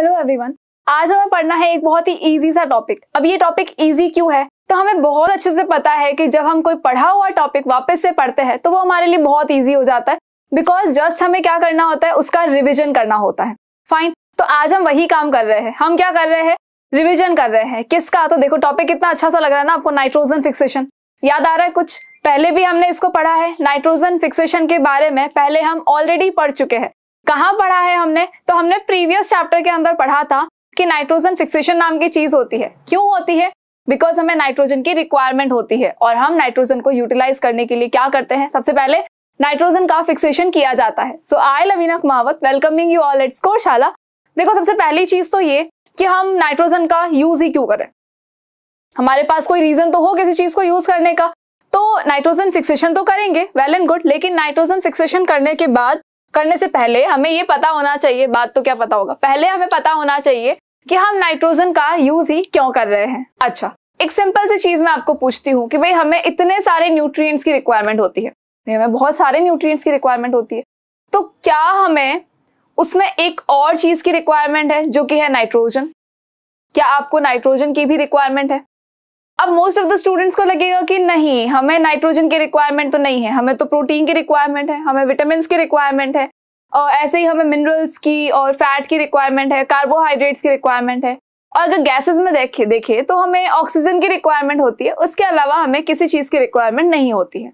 hello everyone आज हमें पढ़ना है एक बहुत ही इजी सा टॉपिक अब ये टॉपिक इजी क्यों है तो हमें बहुत अच्छे से पता है कि जब हम कोई पढ़ा हुआ टॉपिक वापस से पढ़ते हैं तो वो हमारे लिए बहुत ईजी हो जाता है बिकॉज जस्ट हमें क्या करना होता है उसका रिविजन करना होता है फाइन तो आज हम वही काम कर रहे हैं हम क्या कर रहे हैं रिविजन कर रहे हैं किसका तो देखो टॉपिक कितना अच्छा सा लग रहा है ना आपको नाइट्रोजन फिक्सेशन याद आ रहा है कुछ पहले भी हमने इसको पढ़ा है नाइट्रोजन फिक्सेशन के बारे में पहले हम ऑलरेडी पढ़ चुके हैं कहाँ पढ़ा है हमने तो हमने प्रीवियस चैप्टर के अंदर पढ़ा था कि नाइट्रोजन फिक्सेशन नाम की चीज होती है क्यों होती है बिकॉज हमें नाइट्रोजन की रिक्वायरमेंट होती है और हम नाइट्रोजन को यूटिलाइज करने के लिए क्या करते हैं सबसे पहले नाइट्रोजन का फिक्सेशन किया जाता है so I Lavina Kumawat welcoming you all कोर कोशाला देखो सबसे पहली चीज तो ये कि हम नाइट्रोजन का यूज ही क्यों करें हमारे पास कोई रीजन तो हो किसी चीज को यूज करने का तो नाइट्रोजन फिक्सेशन तो करेंगे वेल एंड गुड लेकिन नाइट्रोजन फिक्सेशन करने के बाद करने से पहले हमें ये पता होना चाहिए बात तो क्या पता होगा पहले हमें पता होना चाहिए कि हम नाइट्रोजन का यूज ही क्यों कर रहे हैं अच्छा एक सिंपल सी चीज मैं आपको पूछती हूँ कि भाई हमें इतने सारे न्यूट्रिएंट्स की रिक्वायरमेंट होती है हमें बहुत सारे न्यूट्रिएंट्स की रिक्वायरमेंट होती है तो क्या हमें उसमें एक और चीज की रिक्वायरमेंट है जो कि है नाइट्रोजन क्या आपको नाइट्रोजन की भी रिक्वायरमेंट है अब मोस्ट ऑफ द स्टूडेंट्स को लगेगा कि नहीं हमें नाइट्रोजन की रिक्वायरमेंट तो नहीं है हमें तो प्रोटीन की रिक्वायरमेंट है हमें विटामिन की रिक्वायरमेंट है और ऐसे ही हमें मिनरल्स की और फैट की रिक्वायरमेंट है कार्बोहाइड्रेट्स की रिक्वायरमेंट है और अगर गैसेस में देखे देखे तो हमें ऑक्सीजन की रिक्वायरमेंट होती है उसके अलावा हमें किसी चीज़ की रिक्वायरमेंट नहीं होती है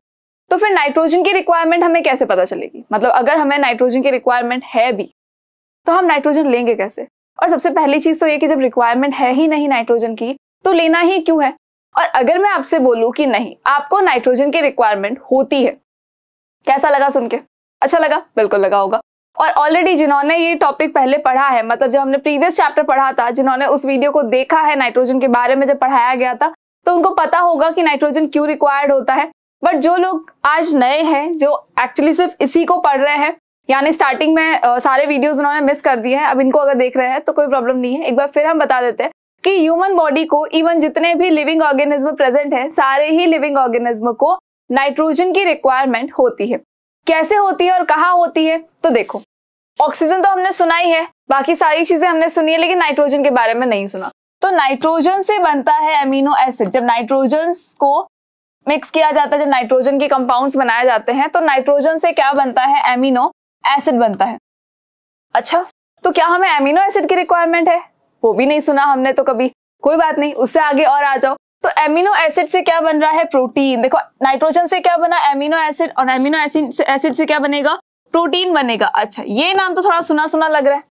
तो फिर नाइट्रोजन की रिक्वायरमेंट हमें कैसे पता चलेगी मतलब अगर हमें नाइट्रोजन की रिक्वायरमेंट है भी तो हम नाइट्रोजन लेंगे कैसे और सबसे पहली चीज़ तो ये कि जब रिक्वायरमेंट है ही नहीं नाइट्रोजन की तो लेना ही क्यों है और अगर मैं आपसे बोलूँ कि नहीं आपको नाइट्रोजन की रिक्वायरमेंट होती है कैसा लगा सुन के अच्छा लगा बिल्कुल लगा होगा और ऑलरेडी जिन्होंने ये टॉपिक पहले पढ़ा है मतलब जब हमने प्रीवियस चैप्टर पढ़ा था जिन्होंने उस वीडियो को देखा है नाइट्रोजन के बारे में जब पढ़ाया गया था तो उनको पता होगा कि नाइट्रोजन क्यों रिक्वायर्ड होता है बट जो लोग आज नए हैं जो एक्चुअली सिर्फ इसी को पढ़ रहे हैं यानी स्टार्टिंग में सारे वीडियोज उन्होंने मिस कर दिए हैं अब इनको अगर देख रहे हैं तो कोई प्रॉब्लम नहीं है एक बार फिर हम बता देते हैं कि ह्यूमन बॉडी को इवन जितने भी लिविंग ऑर्गेनिज्म प्रेजेंट हैं सारे ही लिविंग ऑर्गेनिज्म को नाइट्रोजन की रिक्वायरमेंट होती है कैसे होती है और कहाँ होती है तो देखो ऑक्सीजन तो हमने सुना ही है बाकी सारी चीजें हमने सुनी है लेकिन नाइट्रोजन के बारे में नहीं सुना तो नाइट्रोजन से बनता है अमीनो एसिड जब नाइट्रोजन को मिक्स किया जाता है जब नाइट्रोजन के कंपाउंड्स बनाए जाते हैं तो नाइट्रोजन से क्या बनता है एमिनो एसिड बनता है अच्छा तो क्या हमें एमिनो एसिड की रिक्वायरमेंट है वो भी नहीं सुना हमने तो कभी कोई बात नहीं उससे आगे और आ जाओ तो एमिनो एसिड से क्या बन रहा है प्रोटीन देखो नाइट्रोजन से क्या बना एमिनो एसिड और एमिनो एसिड से एसिड से क्या बनेगा प्रोटीन बनेगा अच्छा ये नाम तो थोड़ा सुना सुना लग रहा है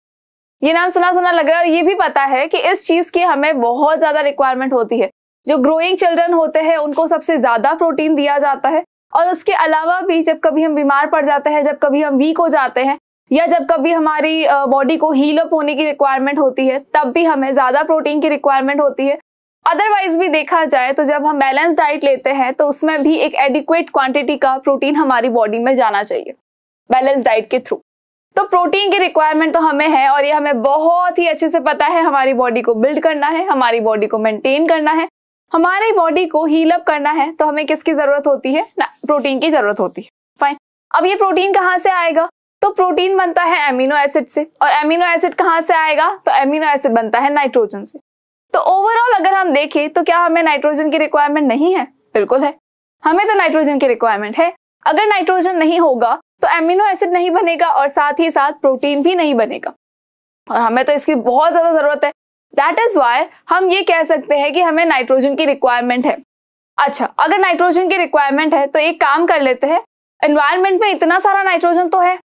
ये नाम सुना सुना लग रहा है और ये भी पता है कि इस चीज की हमें बहुत ज्यादा रिक्वायरमेंट होती है जो ग्रोइंग चिल्ड्रन होते हैं उनको सबसे ज्यादा प्रोटीन दिया जाता है और उसके अलावा भी जब कभी हम बीमार पड़ जाते हैं जब कभी हम वीक हो जाते हैं या जब कभी हमारी बॉडी को हील अप होने की रिक्वायरमेंट होती है तब भी हमें ज़्यादा प्रोटीन की रिक्वायरमेंट होती है अदरवाइज भी देखा जाए तो जब हम बैलेंस डाइट लेते हैं तो उसमें भी एक एडिक्वेट क्वांटिटी का प्रोटीन हमारी बॉडी में जाना चाहिए बैलेंस डाइट के थ्रू तो प्रोटीन की रिक्वायरमेंट तो हमें है और ये हमें बहुत ही अच्छे से पता है हमारी बॉडी को बिल्ड करना है हमारी बॉडी को मेंटेन करना है हमारी बॉडी को हील अप करना है तो हमें किसकी ज़रूरत होती है ना प्रोटीन की ज़रूरत होती है फाइन अब ये प्रोटीन कहाँ से आएगा तो प्रोटीन बनता है एमिनो एसिड से और एमिनो एसिड कहाँ से आएगा तो एमिनो एसिड बनता है नाइट्रोजन से तो ओवरऑल अगर हम देखें तो क्या हमें नाइट्रोजन की रिक्वायरमेंट नहीं है बिल्कुल है हमें तो नाइट्रोजन की रिक्वायरमेंट है अगर नाइट्रोजन नहीं होगा तो एमिनो एसिड नहीं बनेगा और साथ ही साथ प्रोटीन भी नहीं बनेगा और हमें तो इसकी बहुत ज़्यादा ज़रूरत है दैट इज़ वाई हम ये कह सकते हैं कि हमें नाइट्रोजन की रिक्वायरमेंट है अच्छा अगर नाइट्रोजन की रिक्वायरमेंट है तो एक काम कर लेते हैं एनवायरमेंट में इतना सारा नाइट्रोजन तो है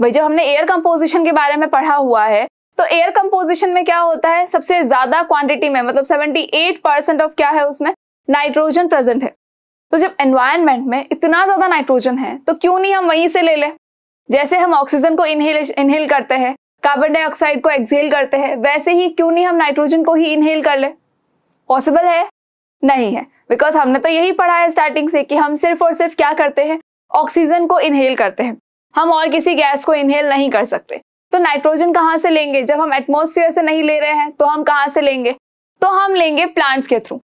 भाई जब हमने एयर कंपोजिशन के बारे में पढ़ा हुआ है तो एयर कंपोजिशन में क्या होता है सबसे ज्यादा क्वांटिटी में मतलब 78 परसेंट ऑफ क्या है उसमें नाइट्रोजन प्रेजेंट है तो जब एनवायरमेंट में इतना ज्यादा नाइट्रोजन है तो क्यों नहीं हम वहीं से ले लें जैसे हम ऑक्सीजन को इनहेल इनहेल करते हैं कार्बन डाइऑक्साइड को एक्सहेल करते हैं वैसे ही क्यों नहीं हम नाइट्रोजन को ही इनहेल कर ले पॉसिबल है नहीं है बिकॉज हमने तो यही पढ़ा है स्टार्टिंग से कि हम सिर्फ और सिर्फ क्या करते हैं ऑक्सीजन को इनहेल करते हैं हम और किसी गैस को इनहेल नहीं कर सकते तो नाइट्रोजन कहाँ से लेंगे जब हम एटमोसफियर से नहीं ले रहे हैं तो हम कहाँ से लेंगे तो हम लेंगे प्लांट्स के थ्रू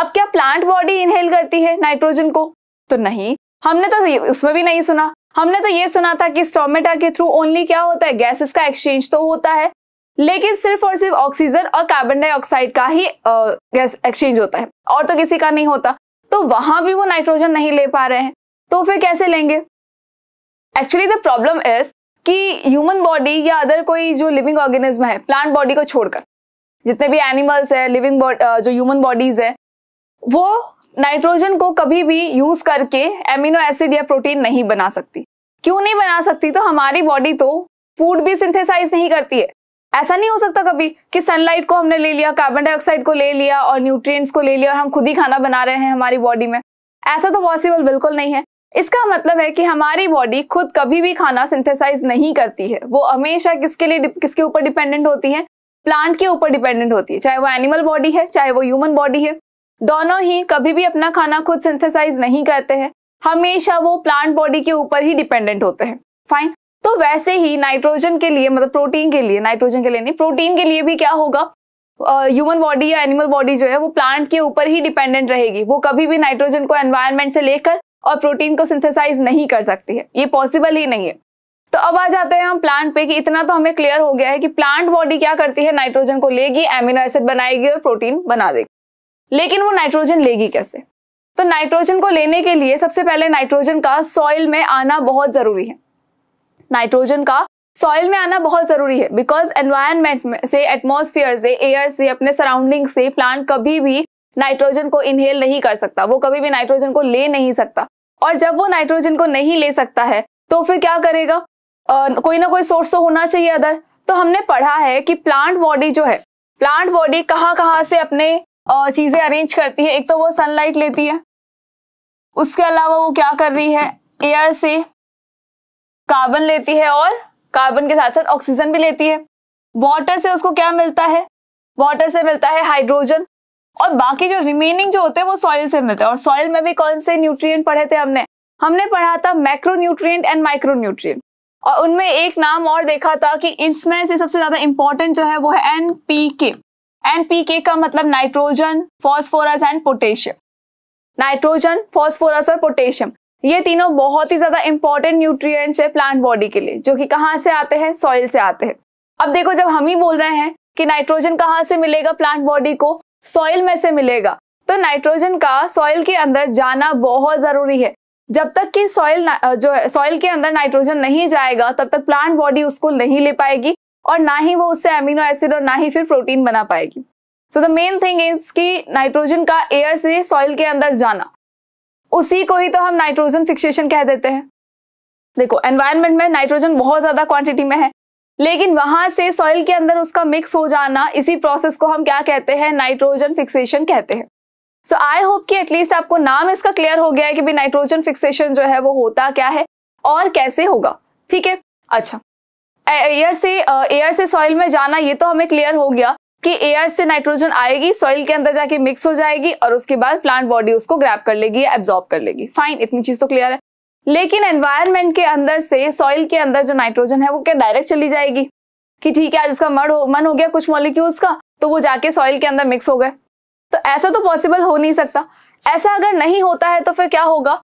अब क्या प्लांट बॉडी इनहेल करती है नाइट्रोजन को तो नहीं हमने तो उसमें भी नहीं सुना हमने तो ये सुना था कि स्टोमेटा के थ्रू ओनली क्या होता है गैसेस का एक्सचेंज तो होता है लेकिन सिर्फ और सिर्फ ऑक्सीजन और कार्बन डाइऑक्साइड का ही गैस एक्सचेंज होता है और तो किसी का नहीं होता तो वहां भी वो नाइट्रोजन नहीं ले पा रहे हैं तो फिर कैसे लेंगे एक्चुअली द प्रॉब्लम इज कि ह्यूमन बॉडी या अदर कोई जो लिविंग ऑर्गेनिज्म है प्लांट बॉडी को छोड़कर जितने भी एनिमल्स है लिविंग जो ह्यूमन बॉडीज है वो नाइट्रोजन को कभी भी यूज करके एमिनो एसिड या प्रोटीन नहीं बना सकती क्यों नहीं बना सकती तो हमारी बॉडी तो फूड भी सिंथेसाइज नहीं करती है ऐसा नहीं हो सकता कभी कि सनलाइट को हमने ले लिया कार्बन डाइऑक्साइड को ले लिया और न्यूट्रिएंट्स को ले लिया और हम खुद ही खाना बना रहे हैं हमारी बॉडी में ऐसा तो पॉसिबल बिल्कुल नहीं है इसका मतलब है कि हमारी बॉडी खुद कभी भी खाना सिंथेसाइज नहीं करती है वो हमेशा किसके लिए किसके ऊपर डिपेंडेंट होती है प्लांट के ऊपर डिपेंडेंट होती है चाहे वो एनिमल बॉडी है चाहे वो ह्यूमन बॉडी है दोनों ही कभी भी अपना खाना खुद सिंथेसाइज नहीं करते हैं हमेशा वो प्लांट बॉडी के ऊपर ही डिपेंडेंट होते हैं फाइन तो वैसे ही नाइट्रोजन के लिए मतलब प्रोटीन के लिए नाइट्रोजन के लिए नहीं प्रोटीन के लिए भी क्या होगा ह्यूमन बॉडी या एनिमल बॉडी जो है वो प्लांट के ऊपर ही डिपेंडेंट रहेगी वो कभी भी नाइट्रोजन को एनवायरमेंट से लेकर और प्रोटीन को सिंथेसाइज नहीं कर सकती है ये पॉसिबल ही नहीं है तो अब आ जाते हैं हम प्लांट पे कि इतना तो हमें क्लियर हो गया है कि प्लांट बॉडी क्या करती है नाइट्रोजन को लेगी एमिनो एसिड बनाएगी और प्रोटीन बना देगी लेकिन वो नाइट्रोजन लेगी कैसे तो नाइट्रोजन को लेने के लिए सबसे पहले नाइट्रोजन का सॉइल में आना बहुत जरूरी है नाइट्रोजन का सॉइल में आना बहुत जरूरी है बिकॉज एनवायरमेंट से एटमोसफियर से एयर से अपने सराउंडिंग से प्लांट कभी भी नाइट्रोजन को इनहेल नहीं कर सकता वो कभी भी नाइट्रोजन को ले नहीं सकता और जब वो नाइट्रोजन को नहीं ले सकता है तो फिर क्या करेगा आ, कोई ना कोई सोर्स तो होना चाहिए अदर तो हमने पढ़ा है कि प्लांट बॉडी जो है प्लांट बॉडी कहाँ कहाँ से अपने चीज़ें अरेंज करती है एक तो वो सनलाइट लेती है उसके अलावा वो क्या कर रही है एयर से कार्बन लेती है और कार्बन के साथ साथ ऑक्सीजन भी लेती है वाटर से उसको क्या मिलता है वाटर से मिलता है हाइड्रोजन और बाकी जो रिमेनिंग जो होते हैं वो सॉइल से मिलते हैं और सॉइल में भी कौन से न्यूट्रिएंट पढ़े थे हमने हमने पढ़ा था macro nutrient and micro nutrient और उनमें एक नाम और देखा था कि इसमें से सबसे ज्यादा इंपॉर्टेंट जो है वो है N P K N P K का मतलब nitrogen phosphorus and potassium nitrogen phosphorus और पोटेशियम ये तीनों बहुत ही ज्यादा इंपॉर्टेंट न्यूट्रिएंट्स है प्लांट बॉडी के लिए जो कि कहाँ से आते हैं सॉइल से आते हैं अब देखो जब हम ही बोल रहे हैं कि नाइट्रोजन कहाँ से मिलेगा प्लांट बॉडी को सॉइल में से मिलेगा तो नाइट्रोजन का सॉइल के अंदर जाना बहुत जरूरी है जब तक कि सॉइल जो है सॉइल के अंदर नाइट्रोजन नहीं जाएगा तब तक प्लांट बॉडी उसको नहीं ले पाएगी और ना ही वो उससे अमीनो एसिड और ना ही फिर प्रोटीन बना पाएगी so the main thing is कि नाइट्रोजन का एयर से सॉइल के अंदर जाना उसी को ही तो हम नाइट्रोजन फिक्सेशन कह देते हैं देखो एनवायरमेंट में नाइट्रोजन बहुत ज्यादा क्वांटिटी में है लेकिन वहां से सॉइल के अंदर उसका मिक्स हो जाना इसी प्रोसेस को हम क्या कहते हैं नाइट्रोजन फिक्सेशन कहते हैं सो आई होप कि एटलीस्ट आपको नाम इसका क्लियर हो गया है कि भी नाइट्रोजन फिक्सेशन जो है वो होता क्या है और कैसे होगा ठीक है अच्छा एयर से एयर से सॉइल में जाना ये तो हमें क्लियर हो गया कि एयर से नाइट्रोजन आएगी सॉइल के अंदर जाके मिक्स हो जाएगी और उसके बाद प्लांट बॉडी उसको ग्रैप कर लेगी या एब्जॉर्ब कर लेगी फाइन इतनी चीज तो क्लियर है लेकिन एनवायरमेंट के अंदर से सॉइल के अंदर जो नाइट्रोजन है वो क्या डायरेक्ट चली जाएगी कि ठीक है आज इसका मर हो मन हो गया कुछ मॉलिक्यूल्स का तो वो जाके सॉइल के अंदर मिक्स हो गए तो ऐसा तो पॉसिबल हो नहीं सकता ऐसा अगर नहीं होता है तो फिर क्या होगा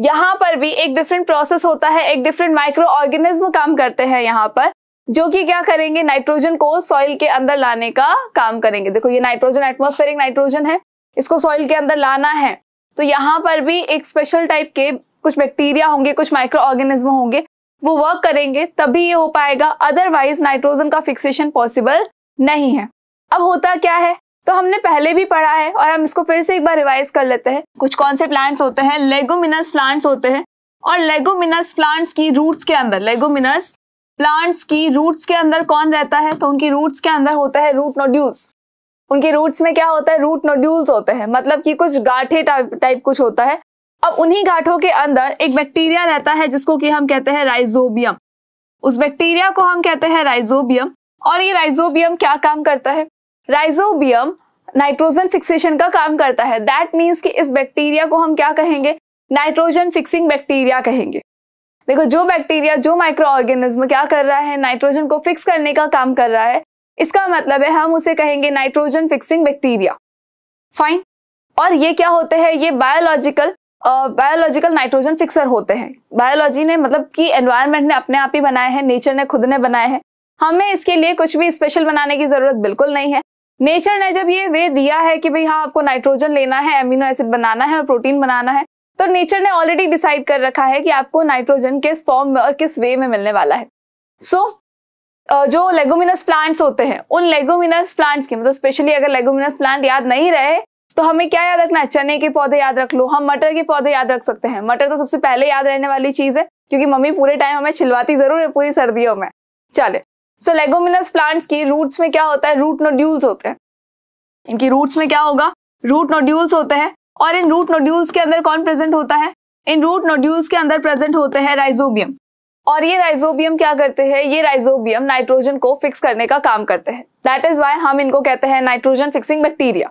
यहाँ पर भी एक डिफरेंट प्रोसेस होता है एक डिफरेंट माइक्रो ऑर्गेनिज्म काम करते हैं यहाँ पर जो कि क्या करेंगे नाइट्रोजन को सॉइल के अंदर लाने का काम करेंगे देखो ये नाइट्रोजन एटमोस्फेरिक नाइट्रोजन है इसको सॉइल के अंदर लाना है तो यहाँ पर भी एक स्पेशल टाइप के कुछ बैक्टीरिया होंगे कुछ माइक्रो ऑर्गेनिज्म होंगे वो वर्क करेंगे तभी ये हो पाएगा अदरवाइज नाइट्रोजन का फिक्सेशन पॉसिबल नहीं है अब होता क्या है तो हमने पहले भी पढ़ा है और हम इसको फिर से एक बार रिवाइज कर लेते हैं कुछ कौन से प्लांट्स होते हैं लेगोमिनस प्लांट्स होते हैं और लेगोमिनस प्लांट्स की रूट्स के अंदर लेगोमिनस प्लांट्स की रूट्स के अंदर कौन रहता है तो उनकी रूट्स के अंदर होता है रूट नोड्यूल्स उनके रूट्स में क्या होता है रूट नोड्यूल्स होते हैं मतलब कि कुछ गाठे टाइप टाइप कुछ होता है अब उन्हीं गांठों के अंदर एक बैक्टीरिया रहता है जिसको कि हम कहते हैं राइजोबियम उस बैक्टीरिया को हम कहते हैं राइजोबियम और ये राइजोबियम क्या काम करता है राइजोबियम नाइट्रोजन फिक्सेशन का काम करता है दैट मीन्स कि इस बैक्टीरिया को हम क्या कहेंगे नाइट्रोजन फिक्सिंग बैक्टीरिया कहेंगे देखो जो बैक्टीरिया जो माइक्रो ऑर्गेनिज्म क्या कर रहा है नाइट्रोजन को फिक्स करने का काम कर रहा है इसका मतलब है हम उसे कहेंगे नाइट्रोजन फिक्सिंग बैक्टीरिया फाइन और ये क्या होते हैं ये बायोलॉजिकल बायोलॉजिकल नाइट्रोजन फिक्सर होते हैं बायोलॉजी ने मतलब कि एनवायरनमेंट ने अपने आप ही बनाए हैं नेचर ने खुद ने बनाए हैं हमें इसके लिए कुछ भी स्पेशल बनाने की ज़रूरत बिल्कुल नहीं है नेचर ने जब ये वे दिया है कि भाई हाँ आपको नाइट्रोजन लेना है एमिनो एसिड बनाना है और प्रोटीन बनाना है तो नेचर ने ऑलरेडी डिसाइड कर रखा है कि आपको नाइट्रोजन किस फॉर्म में और किस वे में मिलने वाला है सो so, जो लेगोमिनस प्लांट्स होते हैं उन लेगोमिनस प्लांट्स के मतलब स्पेशली अगर लेगोमिनस प्लांट याद नहीं रहे तो हमें क्या याद रखना है चने के पौधे याद रख लो हम मटर के पौधे याद रख सकते हैं मटर तो सबसे पहले याद रहने वाली चीज़ है क्योंकि मम्मी पूरे टाइम हमें छिलवाती जरूर है पूरी सर्दियों में चले सो लेगोमिनस प्लांट्स की रूट्स में क्या होता है रूट नोड्यूल्स होते हैं इनकी रूट्स में क्या होगा रूट नोड्यूल्स होते हैं और इन रूट नोड्यूल्स के अंदर कौन प्रेजेंट होता है इन रूट नोड्यूल्स के अंदर प्रेजेंट होते हैं राइजोबियम और ये राइजोबियम क्या करते हैं ये राइजोबियम नाइट्रोजन को फिक्स करने का काम करते हैं दैट इज वाई हम इनको कहते हैं नाइट्रोजन फिक्सिंग बैक्टीरिया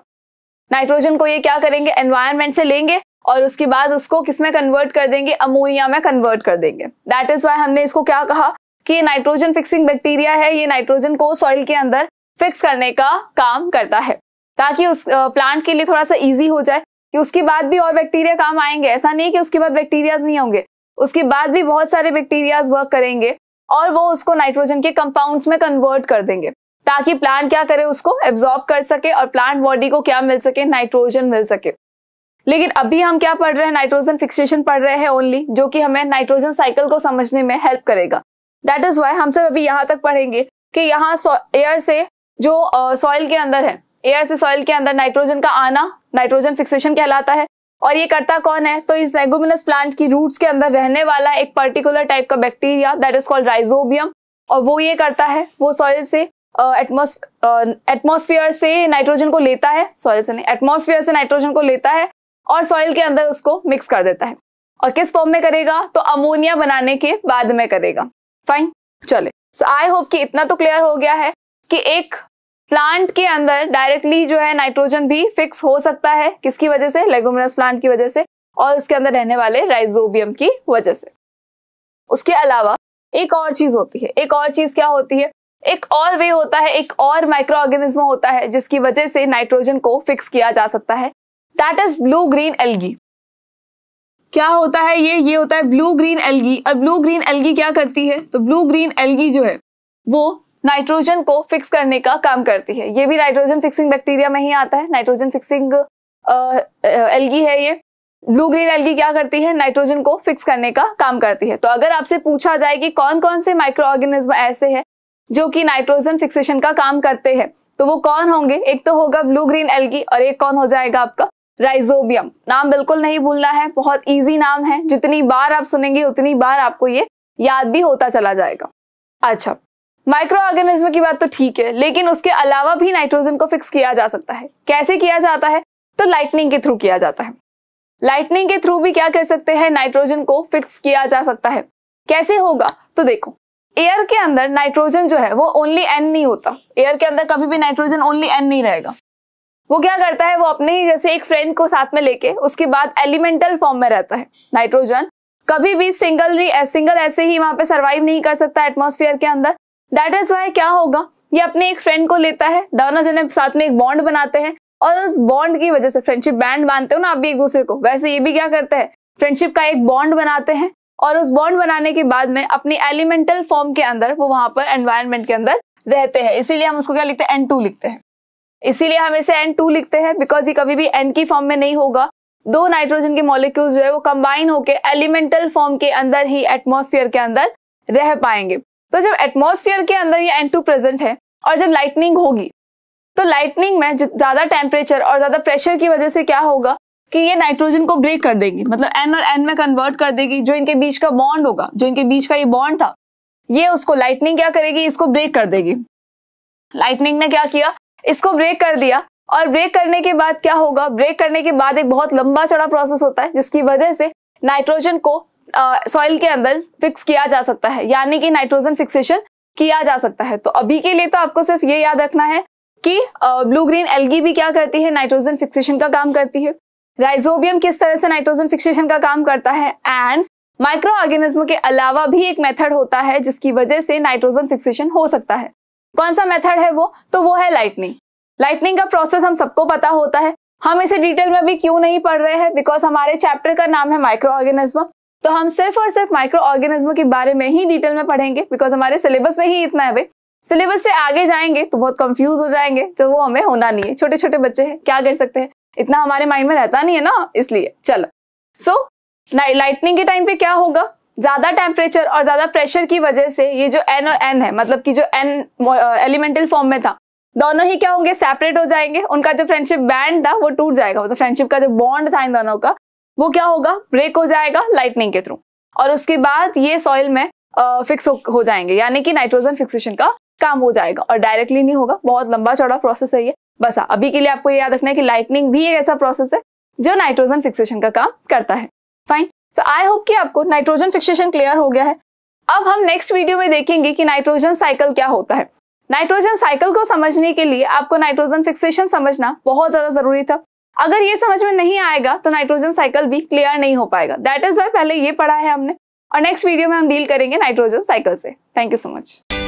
नाइट्रोजन को ये क्या करेंगे एनवायरमेंट से लेंगे और उसके बाद उसको किसमें कन्वर्ट कर देंगे अमोनिया में कन्वर्ट कर देंगे दैट इज वाई हमने इसको क्या कहा कि ये नाइट्रोजन फिक्सिंग बैक्टीरिया है ये नाइट्रोजन को सॉइल के अंदर फिक्स करने का काम करता है ताकि उस प्लांट के लिए थोड़ा सा ईजी हो जाए कि उसके बाद भी और बैक्टीरिया काम आएंगे ऐसा नहीं कि उसके बाद बैक्टीरियाज नहीं होंगे उसके बाद भी बहुत सारे बैक्टीरियाज वर्क करेंगे और वो उसको नाइट्रोजन के कंपाउंड्स में कन्वर्ट कर देंगे ताकि प्लांट क्या करे उसको एब्जॉर्ब कर सके और प्लांट बॉडी को क्या मिल सके नाइट्रोजन मिल सके लेकिन अभी हम क्या पढ़ रहे हैं नाइट्रोजन फिक्सेशन पढ़ रहे हैं ओनली जो कि हमें नाइट्रोजन साइकिल को समझने में हेल्प करेगा दैट इज वाई हम सब अभी यहाँ तक पढ़ेंगे कि यहाँ एयर से जो सॉइल uh, के अंदर है एयर से सॉइल के अंदर नाइट्रोजन का आना नाइट्रोजन फिक्सेशन कहलाता है और ये करता कौन है तो इस रेगुमिनस प्लांट की रूट्स के अंदर रहने वाला एक पर्टिकुलर टाइप का bacteria that is called rhizobium और वो ये करता है वो सॉइल से एटमोसफियर से नाइट्रोजन को लेता है सॉइल से नहीं एटमोसफियर से नाइट्रोजन को लेता है और सॉइल के अंदर उसको मिक्स कर देता है और किस फॉर्म में करेगा तो अमोनिया बनाने के बाद में करेगा फाइन चले सो आई होप कि इतना तो क्लियर हो गया है कि एक प्लांट के अंदर डायरेक्टली जो है नाइट्रोजन भी फिक्स हो सकता है किसकी वजह से लेगोमिनस प्लांट की वजह से और उसके अंदर रहने वाले राइजोबियम की वजह से उसके अलावा एक और चीज होती है एक और चीज क्या होती है एक और वे होता है एक और माइक्रो ऑर्गेनिज्म होता है जिसकी वजह से नाइट्रोजन को फिक्स किया जा सकता है that is blue green algae क्या होता है ये ये होता है ब्लू ग्रीन एल्गी अब ब्लू ग्रीन एल्गी क्या करती है तो ब्लू ग्रीन एल्गी जो है वो नाइट्रोजन को फिक्स करने का काम करती है ये भी नाइट्रोजन फिक्सिंग बैक्टीरिया में ही आता है नाइट्रोजन फिक्सिंग एल्गी है ये ब्लू ग्रीन एल्गी क्या करती है नाइट्रोजन को फिक्स करने का काम करती है तो अगर आपसे पूछा जाए कि कौन कौन से माइक्रो ऑर्गेनिज्म ऐसे हैं जो कि नाइट्रोजन फिक्सेशन का काम करते हैं तो वो कौन होंगे एक तो होगा ब्लू ग्रीन एल्गी और एक कौन हो जाएगा आपका राइजोबियम नाम बिल्कुल नहीं भूलना है बहुत इजी नाम है जितनी बार आप सुनेंगे उतनी बार आपको ये याद भी होता चला जाएगा अच्छा माइक्रो ऑर्गेनिज्म की बात तो ठीक है लेकिन उसके अलावा भी नाइट्रोजन को फिक्स किया जा सकता है कैसे किया जाता है तो लाइटनिंग के थ्रू किया जाता है लाइटनिंग के थ्रू भी क्या कर सकते हैं नाइट्रोजन को फिक्स किया जा सकता है कैसे होगा तो देखो एयर के अंदर नाइट्रोजन जो है वो ओनली एन नहीं होता एयर के अंदर कभी भी नाइट्रोजन ओनली एन नहीं रहेगा वो क्या करता है वो अपने ही जैसे एक फ्रेंड को साथ में लेके उसके बाद एलिमेंटल फॉर्म में रहता है नाइट्रोजन कभी भी सिंगल सिंगल ऐसे ही वहां पे सरवाइव नहीं कर सकता एटमोसफियर के अंदर दैट इज वाई क्या होगा ये अपने एक फ्रेंड को लेता है दोनों जने साथ में एक बॉन्ड बनाते हैं और उस बॉन्ड की वजह से फ्रेंडशिप बैंड बांधते हो ना आप भी एक दूसरे को वैसे ये भी क्या करते हैं फ्रेंडशिप का एक बॉन्ड बनाते हैं और उस बॉन्ड बनाने के बाद में अपनी एलिमेंटल फॉर्म के अंदर वो वहां पर एनवायरमेंट के अंदर रहते हैं इसीलिए हम उसको क्या लिखते हैं एन टू लिखते हैं इसीलिए हम इसे एन टू लिखते हैं बिकॉज ये कभी भी एन की फॉर्म में नहीं होगा दो नाइट्रोजन के मॉलिक्यूल्स जो है वो कंबाइन होकर एलिमेंटल फॉर्म के अंदर ही एटमोसफियर के अंदर रह पाएंगे तो जब एटमोसफियर के अंदर ये एन टू प्रेजेंट है और जब लाइटनिंग होगी तो लाइटनिंग में जो ज़्यादा टेम्परेचर और ज़्यादा प्रेशर की वजह से क्या होगा कि ये नाइट्रोजन को ब्रेक कर देगी मतलब एन और एन में कन्वर्ट कर देगी जो इनके बीच का बॉन्ड होगा जो इनके बीच का ये बॉन्ड था ये उसको लाइटनिंग क्या करेगी इसको ब्रेक कर देगी लाइटनिंग ने क्या किया इसको ब्रेक कर दिया और ब्रेक करने के बाद क्या होगा ब्रेक करने के बाद एक बहुत लंबा चौड़ा प्रोसेस होता है जिसकी वजह से नाइट्रोजन को सॉइल के अंदर फिक्स किया जा सकता है यानी कि नाइट्रोजन फिक्सेशन किया जा सकता है तो अभी के लिए तो आपको सिर्फ ये याद रखना है कि ब्लू ग्रीन एलगी भी क्या करती है नाइट्रोजन फिक्सेशन का काम करती है राइजोबियम किस तरह से नाइट्रोजन फिक्सेशन का काम करता है एंड माइक्रो ऑर्गेनिज्म के अलावा भी एक मेथड होता है जिसकी वजह से नाइट्रोजन फिक्सेशन हो सकता है कौन सा मेथड है वो तो वो है लाइटनिंग लाइटनिंग का प्रोसेस हम सबको पता होता है हम इसे डिटेल में भी क्यों नहीं पढ़ रहे हैं बिकॉज हमारे चैप्टर का नाम है माइक्रो ऑर्गेनिज्म तो हम सिर्फ और सिर्फ माइक्रो ऑर्गेनिज्म के बारे में ही डिटेल में पढ़ेंगे बिकॉज हमारे सिलेबस में ही इतना है भाई सिलेबस से आगे जाएंगे तो बहुत कंफ्यूज हो जाएंगे तो वो हमें होना नहीं है छोटे छोटे बच्चे हैं क्या कर सकते हैं इतना हमारे माइंड में रहता नहीं है ना इसलिए चलो सो so, लाइटनिंग के टाइम पे क्या होगा ज़्यादा टेम्परेचर और ज़्यादा प्रेशर की वजह से ये जो एन और एन है मतलब कि जो एन एलिमेंटल फॉर्म में था दोनों ही क्या होंगे सेपरेट हो जाएंगे उनका जो फ्रेंडशिप बैंड था वो टूट जाएगा मतलब फ्रेंडशिप का जो बॉन्ड था इन दोनों का वो क्या होगा ब्रेक हो जाएगा लाइटनिंग के थ्रू और उसके बाद ये सॉइल में फिक्स हो, हो जाएंगे यानी कि नाइट्रोजन फिक्सेशन का काम हो जाएगा और डायरेक्टली नहीं होगा बहुत लंबा चौड़ा प्रोसेस है ये बस अभी के लिए आपको ये याद रखना है कि लाइटनिंग भी एक ऐसा प्रोसेस है जो नाइट्रोजन फिक्सेशन का काम करता है फाइन सो आई होप कि आपको नाइट्रोजन फिक्सेशन क्लियर हो गया है अब हम नेक्स्ट वीडियो में देखेंगे कि नाइट्रोजन साइकिल क्या होता है नाइट्रोजन साइकिल को समझने के लिए आपको नाइट्रोजन फिक्सेशन समझना बहुत ज्यादा जरूरी था अगर ये समझ में नहीं आएगा तो नाइट्रोजन साइकिल भी क्लियर नहीं हो पाएगा दैट इज वाई पहले ये पढ़ा है हमने और नेक्स्ट वीडियो में हम डील करेंगे नाइट्रोजन साइकिल से थैंक यू सो मच